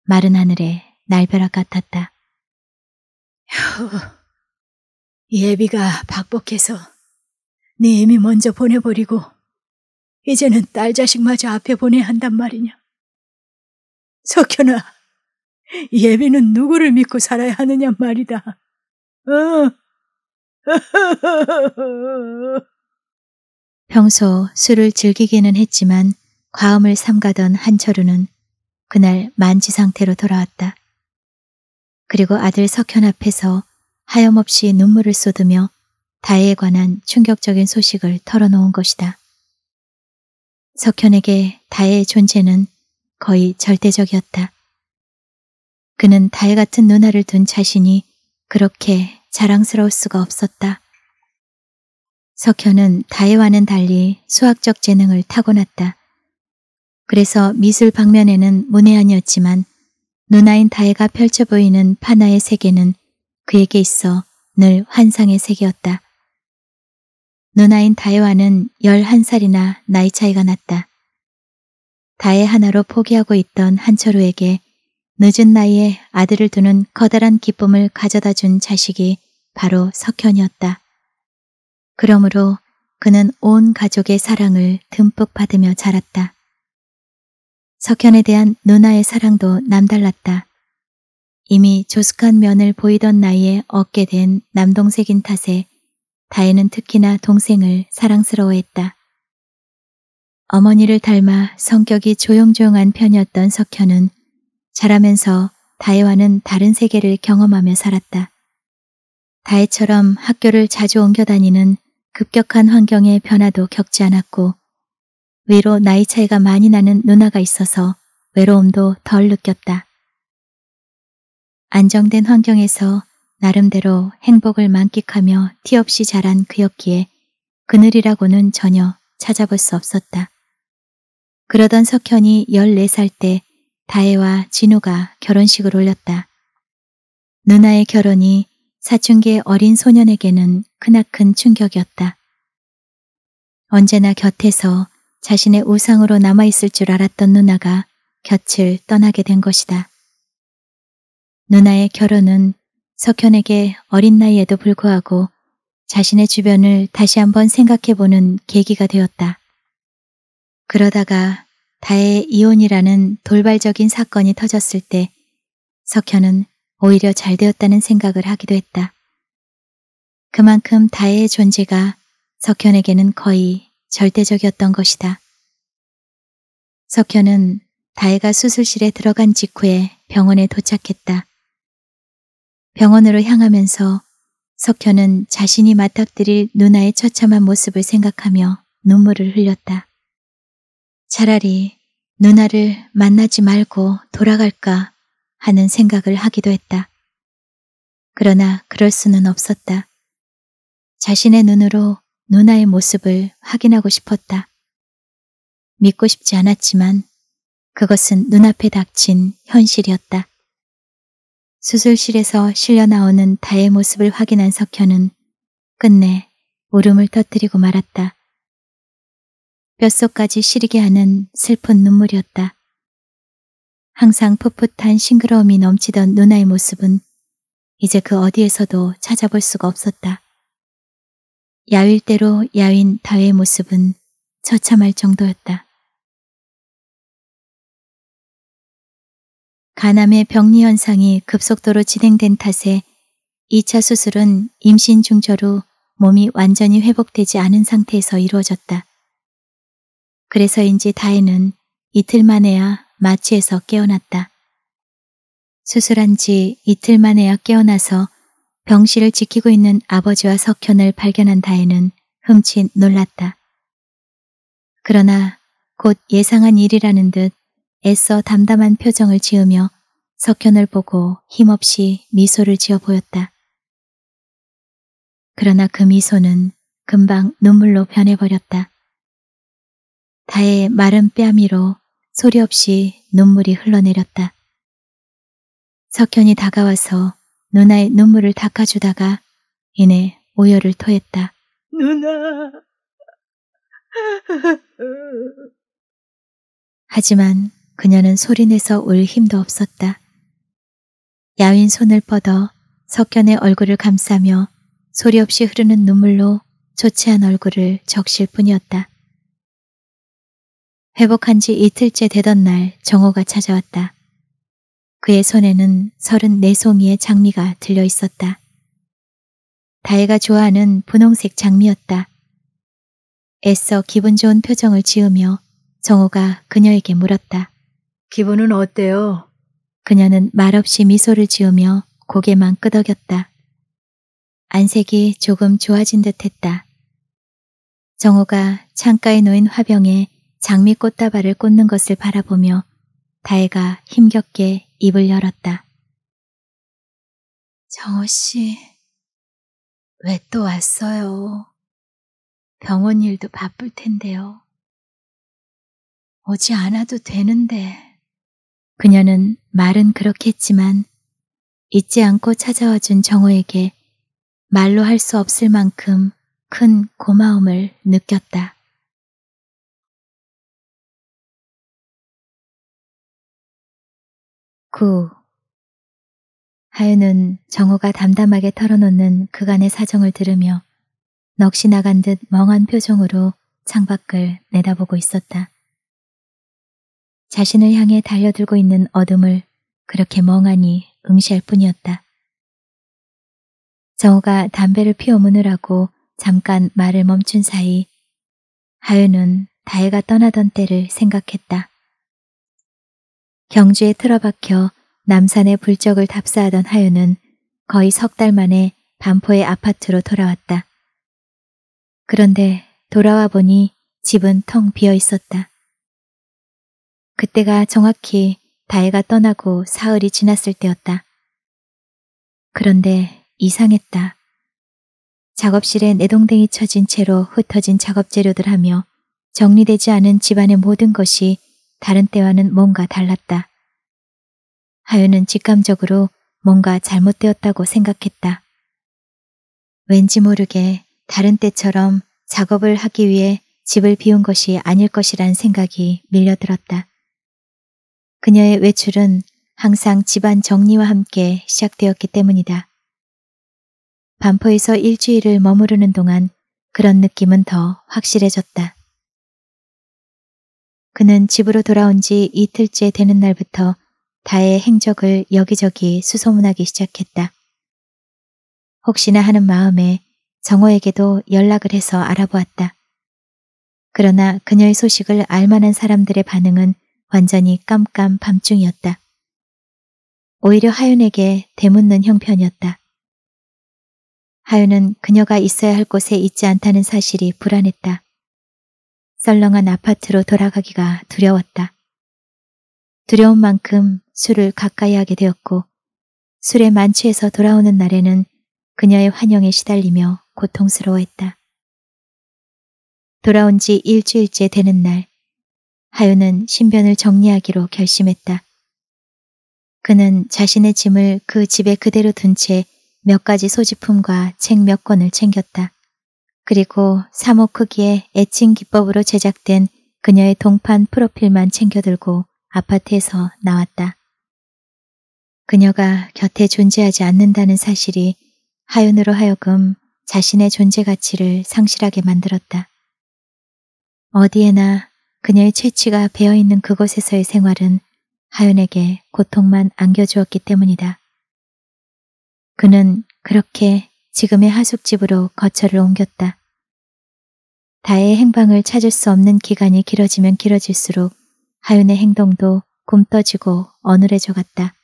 마른 하늘에 날벼락 같았다. 예비가 박복해서 네 이미 먼저 보내버리고 이제는 딸 자식마저 앞에 보내야 한단 말이냐. 석현아, 예비는 누구를 믿고 살아야 하느냐 말이다. 어. 평소 술을 즐기기는 했지만 과음을 삼가던 한철우는 그날 만취 상태로 돌아왔다. 그리고 아들 석현 앞에서 하염없이 눈물을 쏟으며 다혜에 관한 충격적인 소식을 털어놓은 것이다. 석현에게 다혜의 존재는 거의 절대적이었다. 그는 다달 같은 누나를 둔 자신이 그렇게 자랑스러울 수가 없었다. 석현은 다혜와는 달리 수학적 재능을 타고났다. 그래서 미술 방면에는 문외한이었지만 누나인 다혜가 펼쳐 보이는 파나의 세계는 그에게 있어 늘 환상의 세계였다. 누나인 다혜와는 11살이나 나이 차이가 났다. 다혜 하나로 포기하고 있던 한철우에게 늦은 나이에 아들을 두는 커다란 기쁨을 가져다 준 자식이 바로 석현이었다. 그러므로 그는 온 가족의 사랑을 듬뿍 받으며 자랐다. 석현에 대한 누나의 사랑도 남달랐다. 이미 조숙한 면을 보이던 나이에 얻게 된 남동생인 탓에 다혜는 특히나 동생을 사랑스러워했다. 어머니를 닮아 성격이 조용조용한 편이었던 석현은 자라면서 다혜와는 다른 세계를 경험하며 살았다. 다혜처럼 학교를 자주 옮겨 다니는 급격한 환경의 변화도 겪지 않았고 위로 나이 차이가 많이 나는 누나가 있어서 외로움도 덜 느꼈다. 안정된 환경에서 나름대로 행복을 만끽하며 티없이 자란 그였기에 그늘이라고는 전혀 찾아볼 수 없었다. 그러던 석현이 14살 때 다혜와 진우가 결혼식을 올렸다. 누나의 결혼이 사춘기의 어린 소년에게는 크나큰 충격이었다. 언제나 곁에서 자신의 우상으로 남아있을 줄 알았던 누나가 곁을 떠나게 된 것이다. 누나의 결혼은 석현에게 어린 나이에도 불구하고 자신의 주변을 다시 한번 생각해보는 계기가 되었다. 그러다가 다의 혜 이혼이라는 돌발적인 사건이 터졌을 때 석현은 오히려 잘 되었다는 생각을 하기도 했다. 그만큼 다혜의 존재가 석현에게는 거의 절대적이었던 것이다. 석현은 다혜가 수술실에 들어간 직후에 병원에 도착했다. 병원으로 향하면서 석현은 자신이 맞닥뜨릴 누나의 처참한 모습을 생각하며 눈물을 흘렸다. 차라리 누나를 만나지 말고 돌아갈까 하는 생각을 하기도 했다. 그러나 그럴 수는 없었다. 자신의 눈으로 누나의 모습을 확인하고 싶었다. 믿고 싶지 않았지만 그것은 눈앞에 닥친 현실이었다. 수술실에서 실려 나오는 다의 모습을 확인한 석현은 끝내 울음을 터뜨리고 말았다. 뼛속까지 시리게 하는 슬픈 눈물이었다. 항상 풋풋한 싱그러움이 넘치던 누나의 모습은 이제 그 어디에서도 찾아볼 수가 없었다. 야윌대로 야윈 다의 모습은 처참할 정도였다. 간암의 병리 현상이 급속도로 진행된 탓에 2차 수술은 임신 중절후 몸이 완전히 회복되지 않은 상태에서 이루어졌다. 그래서인지 다혜는 이틀 만에야 마취에서 깨어났다. 수술한 지 이틀 만에야 깨어나서 병실을 지키고 있는 아버지와 석현을 발견한 다혜는 흠칫 놀랐다. 그러나 곧 예상한 일이라는 듯 애써 담담한 표정을 지으며 석현을 보고 힘없이 미소를 지어 보였다. 그러나 그 미소는 금방 눈물로 변해버렸다. 다의 마른 뺨이로 소리 없이 눈물이 흘러내렸다. 석현이 다가와서 누나의 눈물을 닦아주다가 이내 오열을 토했다. 누나! 하지만 그녀는 소리내서 울 힘도 없었다. 야윈 손을 뻗어 석현의 얼굴을 감싸며 소리 없이 흐르는 눈물로 조치한 얼굴을 적실 뿐이었다. 회복한 지 이틀째 되던 날 정호가 찾아왔다. 그의 손에는 34송이의 장미가 들려 있었다. 다혜가 좋아하는 분홍색 장미였다. 애써 기분 좋은 표정을 지으며 정호가 그녀에게 물었다. 기분은 어때요? 그녀는 말없이 미소를 지으며 고개만 끄덕였다. 안색이 조금 좋아진 듯 했다. 정호가 창가에 놓인 화병에 장미 꽃다발을 꽂는 것을 바라보며 다혜가 힘겹게 입을 열었다. 정호 씨, 왜 또 왔어요? 병원 일도 바쁠 텐데요. 오지 않아도 되는데. 그녀는 말은 그렇게 했지만 잊지 않고 찾아와 준 정호에게 말로 할 수 없을 만큼 큰 고마움을 느꼈다. 9. 하윤은 정호가 담담하게 털어놓는 그간의 사정을 들으며 넋이 나간 듯 멍한 표정으로 창밖을 내다보고 있었다. 자신을 향해 달려들고 있는 어둠을 그렇게 멍하니 응시할 뿐이었다. 정호가 담배를 피워 무느라고 잠깐 말을 멈춘 사이 하윤은 다혜가 떠나던 때를 생각했다. 경주에 틀어박혀 남산에 불적을 답사하던 하윤은 거의 석 달 만에 반포의 아파트로 돌아왔다. 그런데 돌아와 보니 집은 텅 비어 있었다. 그때가 정확히 다혜가 떠나고 사흘이 지났을 때였다. 그런데 이상했다. 작업실에 내동댕이 쳐진 채로 흩어진 작업 재료들 하며 정리되지 않은 집안의 모든 것이 다른 때와는 뭔가 달랐다. 하윤은 직감적으로 뭔가 잘못되었다고 생각했다. 왠지 모르게 다른 때처럼 작업을 하기 위해 집을 비운 것이 아닐 것이란 생각이 밀려들었다. 그녀의 외출은 항상 집안 정리와 함께 시작되었기 때문이다. 반포에서 일주일을 머무르는 동안 그런 느낌은 더 확실해졌다. 그는 집으로 돌아온 지 이틀째 되는 날부터 다의 행적을 여기저기 수소문하기 시작했다. 혹시나 하는 마음에 정호에게도 연락을 해서 알아보았다. 그러나 그녀의 소식을 알만한 사람들의 반응은 완전히 깜깜 밤중이었다. 오히려 하윤에게 대묻는 형편이었다. 하윤은 그녀가 있어야 할 곳에 있지 않다는 사실이 불안했다. 썰렁한 아파트로 돌아가기가 두려웠다. 두려운 만큼 술을 가까이 하게 되었고 술에 만취해서 돌아오는 날에는 그녀의 환영에 시달리며 고통스러워했다. 돌아온 지 일주일째 되는 날 하윤은 신변을 정리하기로 결심했다. 그는 자신의 짐을 그 집에 그대로 둔 채 몇 가지 소지품과 책 몇 권을 챙겼다. 그리고 3호 크기의 애칭 기법으로 제작된 그녀의 동판 프로필만 챙겨들고 아파트에서 나왔다. 그녀가 곁에 존재하지 않는다는 사실이 하윤으로 하여금 자신의 존재 가치를 상실하게 만들었다. 어디에나 그녀의 체취가 배어있는 그곳에서의 생활은 하윤에게 고통만 안겨주었기 때문이다. 그는 그렇게 지금의 하숙집으로 거처를 옮겼다. 다의 행방을 찾을 수 없는 기간이 길어지면 길어질수록 하윤의 행동도 굼떠지고 어눌해져 갔다.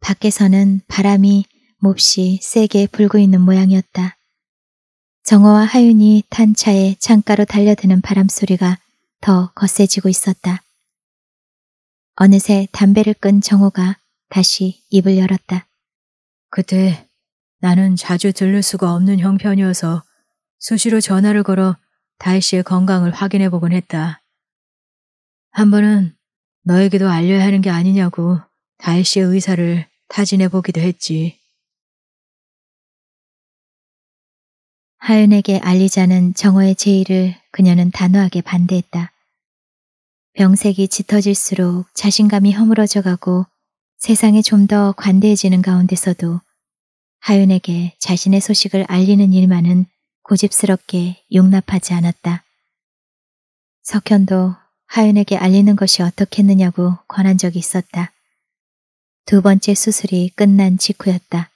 밖에서는 바람이 몹시 세게 불고 있는 모양이었다. 정어와 하윤이 탄 차에 창가로 달려드는 바람 소리가 더 거세지고 있었다. 어느새 담배를 끈 정호가 다시 입을 열었다. 그때 나는 자주 들를 수가 없는 형편이어서 수시로 전화를 걸어 다혜 씨의 건강을 확인해 보곤 했다. 한 번은 너에게도 알려야 하는 게 아니냐고 다혜 씨의 의사를 타진해 보기도 했지. 하윤에게 알리자는 정호의 제의를 그녀는 단호하게 반대했다. 병색이 짙어질수록 자신감이 허물어져 가고 세상에 좀더 관대해지는 가운데서도 하윤에게 자신의 소식을 알리는 일만은 고집스럽게 용납하지 않았다. 석현도 하윤에게 알리는 것이 어떻겠느냐고 권한 적이 있었다. 두 번째 수술이 끝난 직후였다.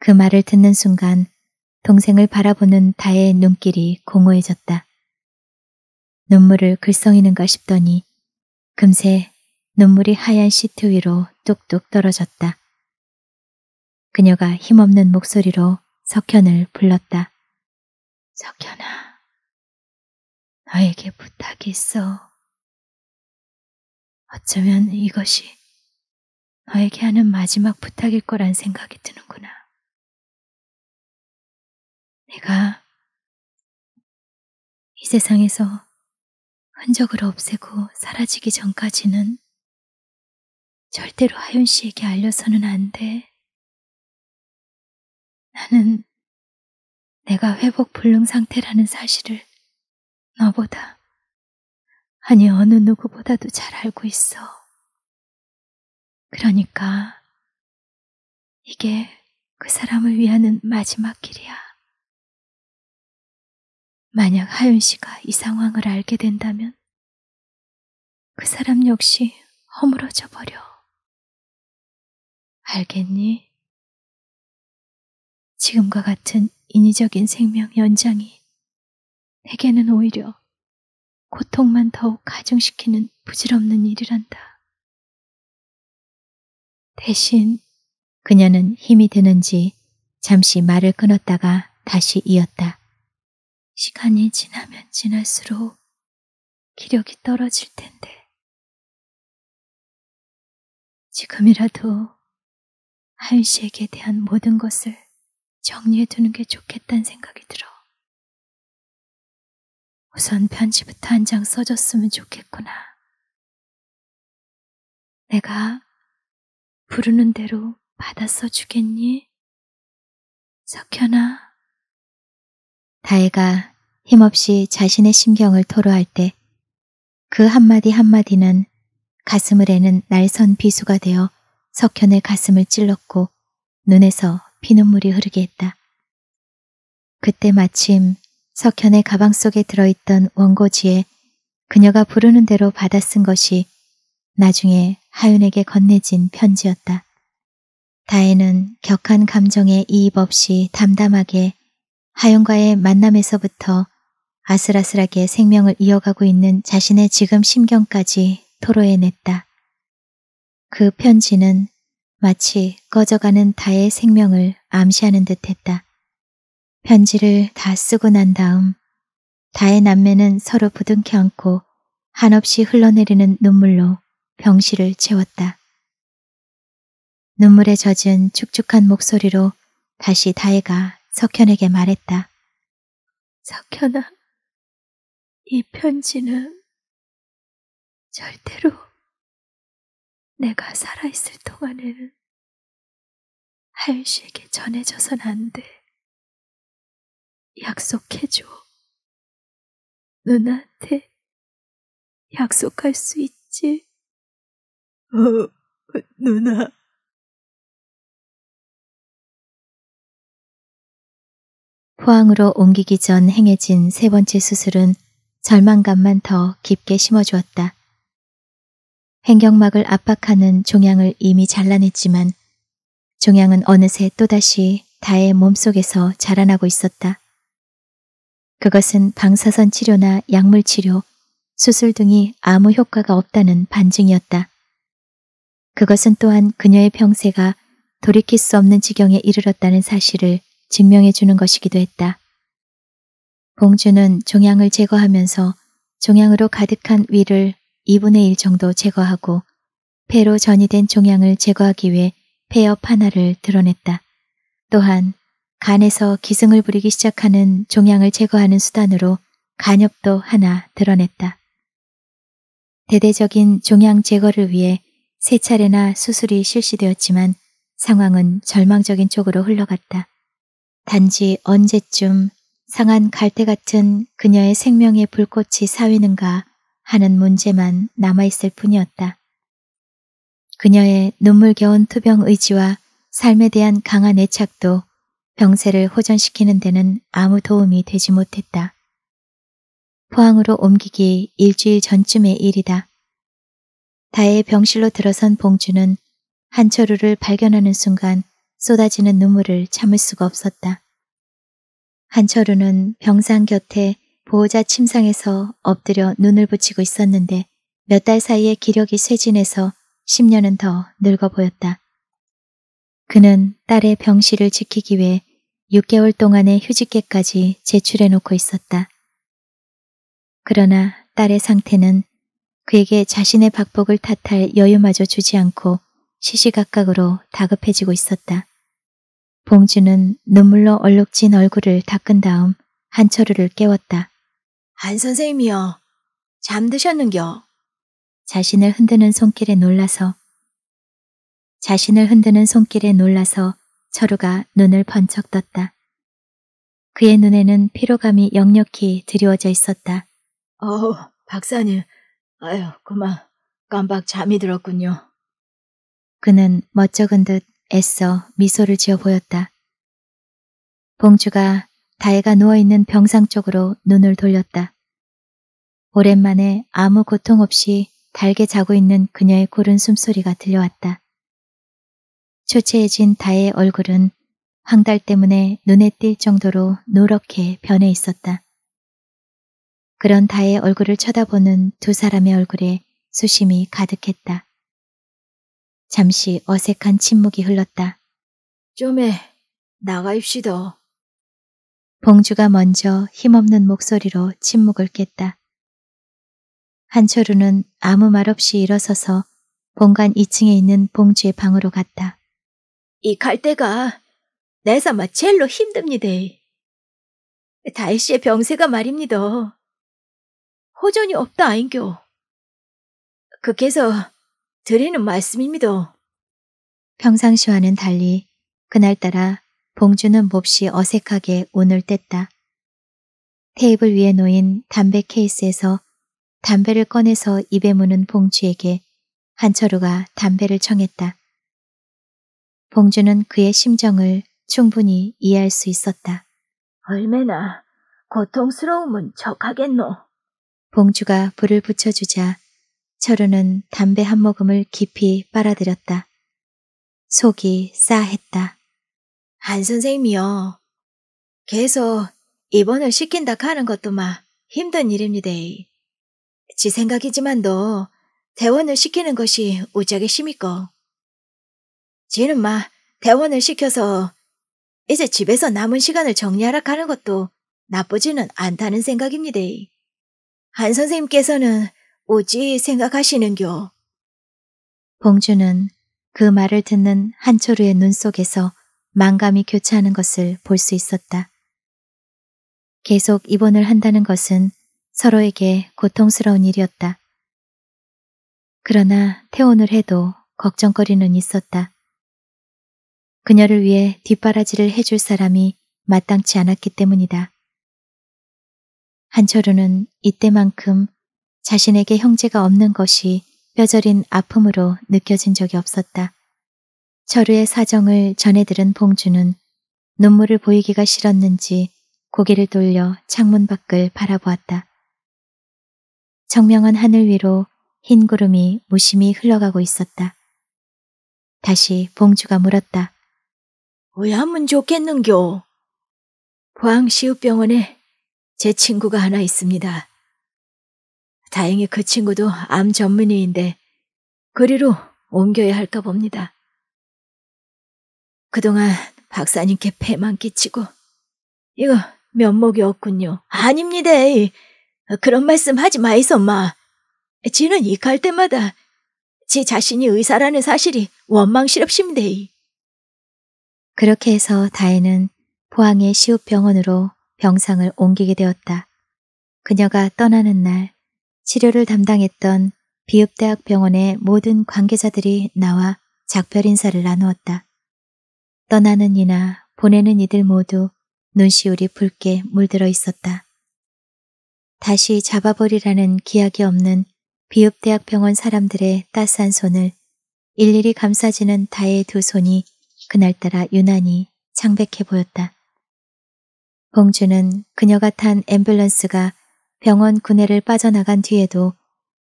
그 말을 듣는 순간 동생을 바라보는 다의 눈길이 공허해졌다. 눈물을 글썽이는가 싶더니 금세 눈물이 하얀 시트 위로 뚝뚝 떨어졌다. 그녀가 힘없는 목소리로 석현을 불렀다. 석현아, 너에게 부탁이 있어. 어쩌면 이것이 너에게 하는 마지막 부탁일 거란 생각이 드는구나. 내가 이 세상에서 흔적을 없애고 사라지기 전까지는 절대로 하윤 씨에게 알려서는 안 돼. 나는 내가 회복 불능 상태라는 사실을 너보다, 아니 어느 누구보다도 잘 알고 있어. 그러니까 이게 그 사람을 위하는 마지막 길이야. 만약 하윤 씨가 이 상황을 알게 된다면 그 사람 역시 허물어져 버려. 알겠니? 지금과 같은 인위적인 생명 연장이 내게는 오히려 고통만 더욱 가중시키는 부질없는 일이란다. 대신 그녀는 힘이 드는지 잠시 말을 끊었다가 다시 이었다. 시간이 지나면 지날수록 기력이 떨어질 텐데, 지금이라도 하윤 씨에게 대한 모든 것을 정리해두는 게 좋겠다는 생각이 들어. 우선 편지부터 한 장 써줬으면 좋겠구나. 내가 부르는 대로 받아 써주겠니? 석현아. 다혜가 힘없이 자신의 심경을 토로할 때 그 한마디 한마디는 가슴을 에는 날선 비수가 되어 석현의 가슴을 찔렀고 눈에서 피눈물이 흐르게 했다. 그때 마침 석현의 가방 속에 들어있던 원고지에 그녀가 부르는 대로 받아 쓴 것이 나중에 하윤에게 건네진 편지였다. 다혜는 격한 감정에 이입 없이 담담하게 하영과의 만남에서부터 아슬아슬하게 생명을 이어가고 있는 자신의 지금 심경까지 토로해냈다. 그 편지는 마치 꺼져가는 다의 생명을 암시하는 듯했다. 편지를 다 쓰고 난 다음 다의 남매는 서로 부둥켜 안고 한없이 흘러내리는 눈물로 병실을 채웠다. 눈물에 젖은 축축한 목소리로 다시 다혜가 석현에게 말했다. 석현아, 이 편지는 절대로 내가 살아있을 동안에는 하윤 씨에게 전해져선 안 돼. 약속해줘. 누나한테 약속할 수 있지? 어, 누나. 포항으로 옮기기 전 행해진 세 번째 수술은 절망감만 더 깊게 심어주었다. 행경막을 압박하는 종양을 이미 잘라냈지만 종양은 어느새 또다시 다의 몸속에서 자라나고 있었다. 그것은 방사선 치료나 약물 치료, 수술 등이 아무 효과가 없다는 반증이었다. 그것은 또한 그녀의 평세가 돌이킬 수 없는 지경에 이르렀다는 사실을 증명해 주는 것이기도 했다. 봉주는 종양을 제거하면서 종양으로 가득한 위를 2분의 1 정도 제거하고 폐로 전이된 종양을 제거하기 위해 폐엽 하나를 드러냈다. 또한 간에서 기승을 부리기 시작하는 종양을 제거하는 수단으로 간엽도 하나 드러냈다. 대대적인 종양 제거를 위해 세 차례나 수술이 실시되었지만 상황은 절망적인 쪽으로 흘러갔다. 단지 언제쯤 상한 갈대 같은 그녀의 생명의 불꽃이 사위는가 하는 문제만 남아있을 뿐이었다. 그녀의 눈물겨운 투병 의지와 삶에 대한 강한 애착도 병세를 호전시키는 데는 아무 도움이 되지 못했다. 포항으로 옮기기 일주일 전쯤의 일이다. 다혜의 병실로 들어선 봉주는 한철우를 발견하는 순간 쏟아지는 눈물을 참을 수가 없었다. 한철우는 병상 곁에 보호자 침상에서 엎드려 눈을 붙이고 있었는데 몇 달 사이에 기력이 쇠진해서 10년은 더 늙어 보였다. 그는 딸의 병실을 지키기 위해 6개월 동안의 휴직계까지 제출해 놓고 있었다. 그러나 딸의 상태는 그에게 자신의 박복을 탓할 여유마저 주지 않고 시시각각으로 다급해지고 있었다. 봉준은 눈물로 얼룩진 얼굴을 닦은 다음 한철우를 깨웠다. 한선생님이요 잠드셨는겨. 자신을 흔드는 손길에 놀라서 자신을 흔드는 손길에 놀라서 철우가 눈을 번쩍 떴다. 그의 눈에는 피로감이 역력히 드리워져 있었다. 어우, 박사님. 아유, 그만. 깜박 잠이 들었군요. 그는 멋쩍은 듯 애써 미소를 지어 보였다. 봉주가 다혜가 누워있는 병상 쪽으로 눈을 돌렸다. 오랜만에 아무 고통 없이 달게 자고 있는 그녀의 고른 숨소리가 들려왔다. 초췌해진 다혜의 얼굴은 황달 때문에 눈에 띌 정도로 노랗게 변해 있었다. 그런 다혜의 얼굴을 쳐다보는 두 사람의 얼굴에 수심이 가득했다. 잠시 어색한 침묵이 흘렀다. 좀해 나가입시다. 봉주가 먼저 힘없는 목소리로 침묵을 깼다. 한철우는 아무 말 없이 일어서서 본관 2층에 있는 봉주의 방으로 갔다. 이 갈대가 내사마 젤로 힘듭니다. 다이 씨의 병세가 말입니다. 호전이 없다 아인교. 그께서 드리는 말씀입니다. 평상시와는 달리 그날따라 봉주는 몹시 어색하게 운을 뗐다. 테이블 위에 놓인 담배 케이스에서 담배를 꺼내서 입에 무는 봉주에게 한철우가 담배를 청했다. 봉주는 그의 심정을 충분히 이해할 수 있었다. 얼마나 고통스러움은 적하겠노 봉주가 불을 붙여주자 철우는 담배 한 모금을 깊이 빨아들였다. 속이 싸했다. 한 선생님이요. 계속 입원을 시킨다 하는 것도 마 힘든 일입니다. 지 생각이지만도 대원을 시키는 것이 우짜게 심이고 지는 마 대원을 시켜서 이제 집에서 남은 시간을 정리하라 하는 것도 나쁘지는 않다는 생각입니다. 한 선생님께서는 오지 생각하시는겨. 봉주는 그 말을 듣는 한철우의눈 속에서 망감이 교차하는 것을 볼 수 있었다. 계속 입원을 한다는 것은 서로에게 고통스러운 일이었다. 그러나 퇴원을 해도 걱정거리는 있었다. 그녀를 위해 뒷바라지를 해줄 사람이 마땅치 않았기 때문이다. 한철우는 이때만큼 자신에게 형제가 없는 것이 뼈저린 아픔으로 느껴진 적이 없었다. 철우의 사정을 전해 들은 봉주는 눈물을 보이기가 싫었는지 고개를 돌려 창문 밖을 바라보았다. 정명한 하늘 위로 흰 구름이 무심히 흘러가고 있었다. 다시 봉주가 물었다. 왜 하면 좋겠는겨? 포항시읍병원에제 친구가 하나 있습니다. 다행히 그 친구도 암 전문의인데 그리로 옮겨야 할까 봅니다. 그동안 박사님께 폐만 끼치고 이거 면목이 없군요. 아닙니다. 그런 말씀 하지 마이소 마. 지는 이 갈 때마다 지 자신이 의사라는 사실이 원망스럽십니다. 그렇게 해서 다혜는 포항의 시우병원으로 병상을 옮기게 되었다. 그녀가 떠나는 날 치료를 담당했던 비읍대학 병원의 모든 관계자들이 나와 작별 인사를 나누었다. 떠나는 이나 보내는 이들 모두 눈시울이 붉게 물들어 있었다. 다시 잡아버리라는 기약이 없는 비읍대학 병원 사람들의 따스한 손을 일일이 감싸지는 다의 두 손이 그날따라 유난히 창백해 보였다. 봉주는 그녀가 탄 앰뷸런스가 병원 구내를 빠져나간 뒤에도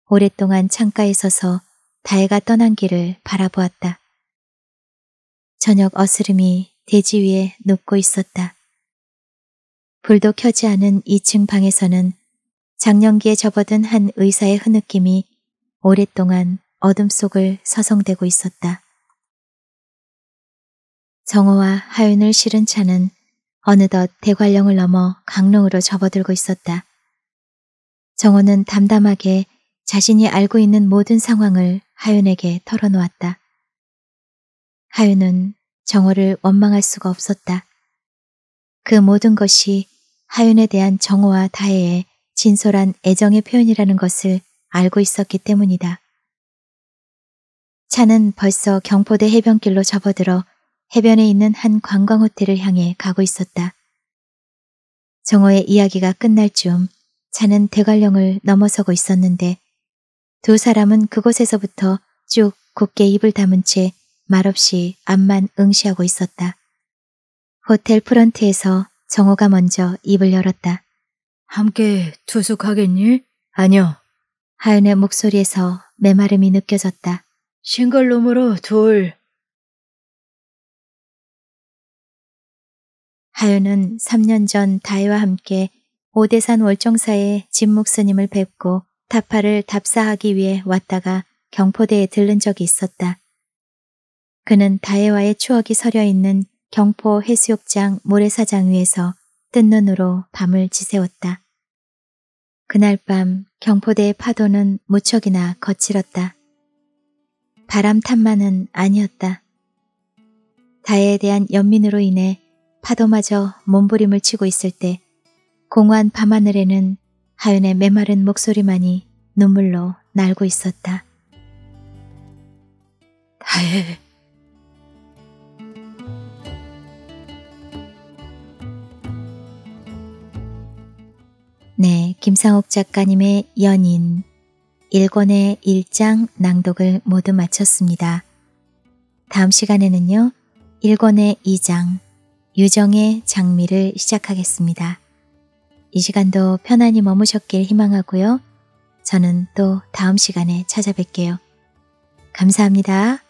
오랫동안 창가에 서서 달가 떠난 길을 바라보았다. 저녁 어스름이 대지 위에 녹고 있었다. 불도 켜지 않은 2층 방에서는 작년기에 접어든 한 의사의 흐느낌이 오랫동안 어둠 속을 서성대고 있었다. 정호와 하윤을 실은 차는 어느덧 대관령을 넘어 강릉으로 접어들고 있었다. 정호는 담담하게 자신이 알고 있는 모든 상황을 하윤에게 털어놓았다. 하윤은 정호를 원망할 수가 없었다. 그 모든 것이 하윤에 대한 정호와 다혜의 진솔한 애정의 표현이라는 것을 알고 있었기 때문이다. 차는 벌써 경포대 해변길로 접어들어 해변에 있는 한 관광호텔을 향해 가고 있었다. 정호의 이야기가 끝날 즈음 차는 대관령을 넘어서고 있었는데 두 사람은 그곳에서부터 쭉 곧게 입을 담은 채 말없이 앞만 응시하고 있었다. 호텔 프런트에서 정호가 먼저 입을 열었다. 함께 투숙하겠니? 아니요. 하연의 목소리에서 메마름이 느껴졌다. 싱글룸으로 둘. 하윤은 3년 전 다혜와 함께 오대산 월정사에 진목스님을 뵙고 타파를 답사하기 위해 왔다가 경포대에 들른 적이 있었다. 그는 다혜와의 추억이 서려 있는 경포 해수욕장 모래사장 위에서 뜬 눈으로 밤을 지새웠다. 그날 밤 경포대의 파도는 무척이나 거칠었다. 바람 탓만은 아니었다. 다혜에 대한 연민으로 인해 파도마저 몸부림을 치고 있을 때 공허한 밤하늘에는 하윤의 메마른 목소리만이 눈물로 날고 있었다. 다해. 네, 김상옥 작가님의 연인 1권의 1장 낭독을 모두 마쳤습니다. 다음 시간에는요. 1권의 2장 유정의 장미를 시작하겠습니다. 이 시간도 편안히 머무셨길 희망하고요. 저는 또 다음 시간에 찾아뵐게요. 감사합니다.